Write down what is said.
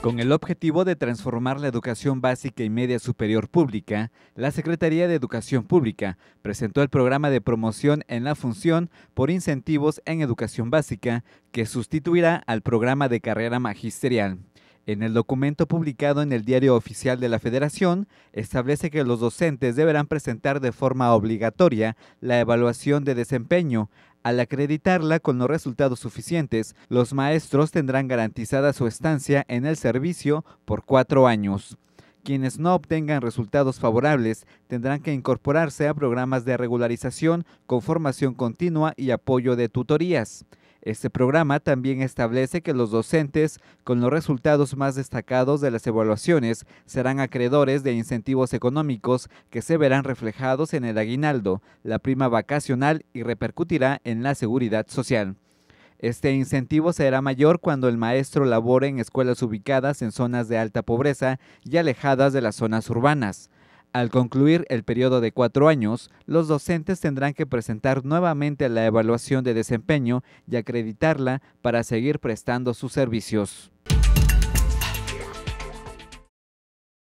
Con el objetivo de transformar la educación básica y media superior pública, la Secretaría de Educación Pública presentó el programa de promoción en la función por incentivos en educación básica que sustituirá al programa de carrera magisterial. En el documento publicado en el Diario Oficial de la Federación, establece que los docentes deberán presentar de forma obligatoria la evaluación de desempeño al acreditarla con los resultados suficientes, los maestros tendrán garantizada su estancia en el servicio por cuatro años. Quienes no obtengan resultados favorables tendrán que incorporarse a programas de regularización con formación continua y apoyo de tutorías. Este programa también establece que los docentes con los resultados más destacados de las evaluaciones serán acreedores de incentivos económicos que se verán reflejados en el aguinaldo, la prima vacacional y repercutirá en la seguridad social. Este incentivo será mayor cuando el maestro labore en escuelas ubicadas en zonas de alta pobreza y alejadas de las zonas urbanas. Al concluir el periodo de cuatro años, los docentes tendrán que presentar nuevamente la evaluación de desempeño y acreditarla para seguir prestando sus servicios.